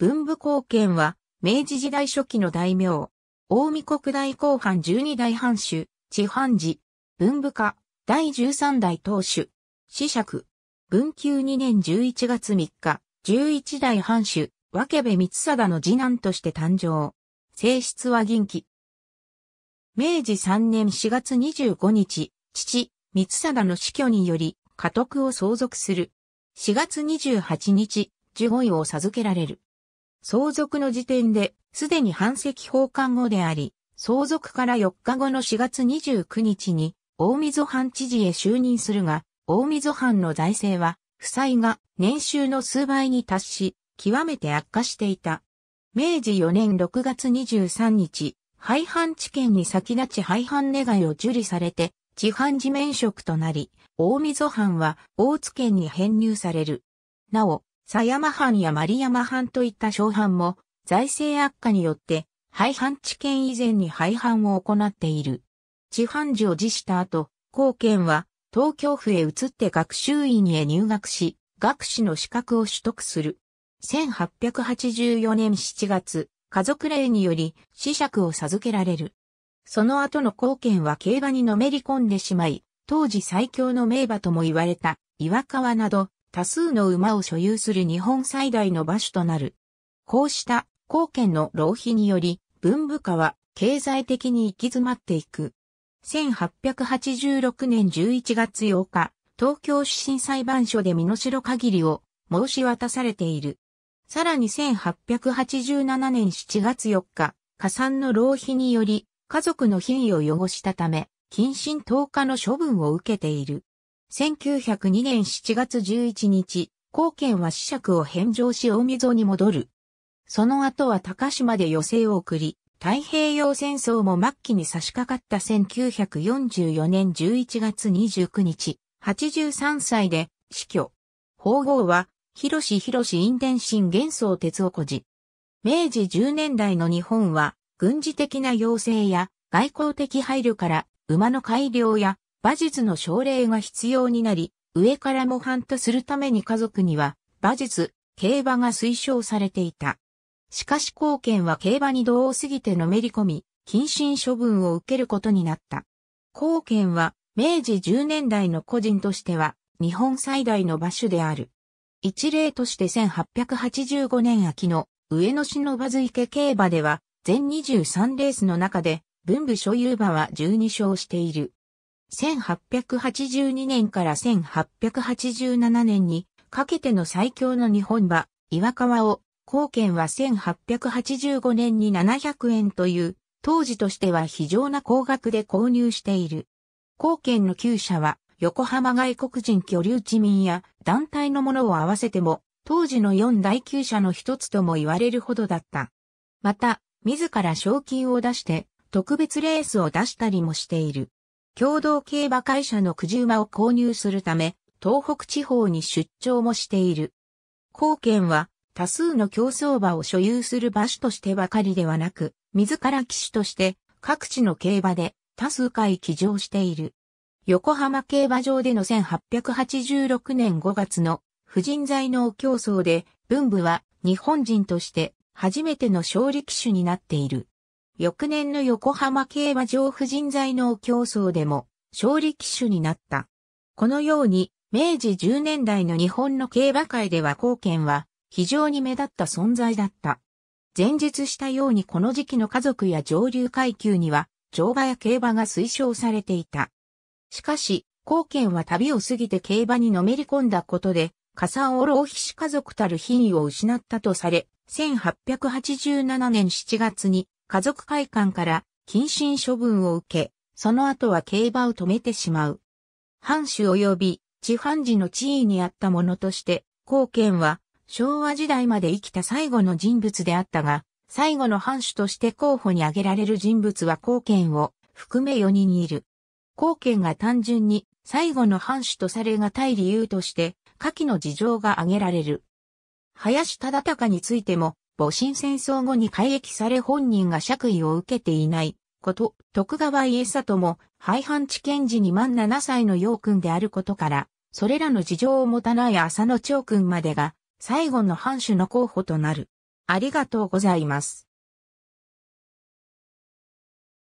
文武貢献は、明治時代初期の大名。大見国大公藩十二代藩主、地藩寺、文武家、第十三代当主、子爵、文久二年十一月三日、十一代藩主、分部光貞の次男として誕生。性質は銀器。明治三年四月二十五日、父、光貞の死去により、家督を相続する。四月二十八日、従位を授けられる。相続の時点で、すでに反席奉還後であり、相続から4日後の4月29日に、大溝藩知事へ就任するが、大溝藩の財政は、負債が年収の数倍に達し、極めて悪化していた。明治4年6月23日、廃藩置県に先立ち廃藩願いを受理されて、地藩地面職となり、大溝藩は大津県に編入される。なお、狭山藩や丸山藩といった小藩も財政悪化によって廃藩置県以前に廃藩を行っている。地藩寺を辞した後、後見は東京府へ移って学習院へ入学し、学士の資格を取得する。1884年7月、家族令により子爵を授けられる。その後の後見は競馬にのめり込んでしまい、当時最強の名馬とも言われた岩川など多数の馬を所有する日本最大の馬種となる。こうした貢献の浪費により、文部科は経済的に行き詰まっていく。1886年11月8日、東京主審裁判所で身代限りを申し渡されている。さらに1887年7月4日、加算の浪費により、家族の品位を汚したため、謹慎10日の処分を受けている。1902年7月11日、高健は子爵を返上し大溝に戻る。その後は高島で余生を送り、太平洋戦争も末期に差し掛かった1944年11月29日、83歳で死去。法号は、広志広志陰天神元宗哲夫こじ。明治10年代の日本は、軍事的な要請や外交的配慮から馬の改良や馬術の奨励が必要になり、上から模範とするために家族には、馬術、競馬が推奨されていた。しかし貢献は競馬に同を過ぎてのめり込み、謹慎処分を受けることになった。貢献は、明治10年代の個人としては、日本最大の馬種である。一例として1885年秋の上野市の馬津池競馬では、全23レースの中で、文部所有馬は12勝している。1882年から1887年にかけての最強の日本馬、岩川を、貢献は1885年に700円という、当時としては非常な高額で購入している。貢献の旧車は、横浜外国人居留地民や団体のものを合わせても、当時の四大旧車の一つとも言われるほどだった。また、自ら賞金を出して、特別レースを出したりもしている。共同競馬会社のくじ馬を購入するため、東北地方に出張もしている。後見は多数の競走馬を所有する馬所としてばかりではなく、自ら騎手として各地の競馬で多数回騎乗している。横浜競馬場での1886年5月の婦人在の競争で文部は日本人として初めての勝利騎手になっている。翌年の横浜競馬場婦人材の競争でも勝利騎手になった。このように、明治10年代の日本の競馬界では貢献は非常に目立った存在だった。前述したようにこの時期の家族や上流階級には乗馬や競馬が推奨されていた。しかし、貢献は旅を過ぎて競馬にのめり込んだことで、加算を浪費し家族たる品位を失ったとされ、1887年7月に家族会館から謹慎処分を受け、その後は競馬を止めてしまう。藩主及び地藩寺の地位にあったものとして、後見は昭和時代まで生きた最後の人物であったが、最後の藩主として候補に挙げられる人物は後見を含め4人いる。後見が単純に最後の藩主とされがたい理由として、下記の事情が挙げられる。林忠隆についても、戊辰戦争後に改役され本人が爵位を受けていないこと、徳川家里も廃藩置県時に満7歳の陽君であることから、それらの事情を持たない浅野長君までが、最後の藩主の候補となる。ありがとうございます。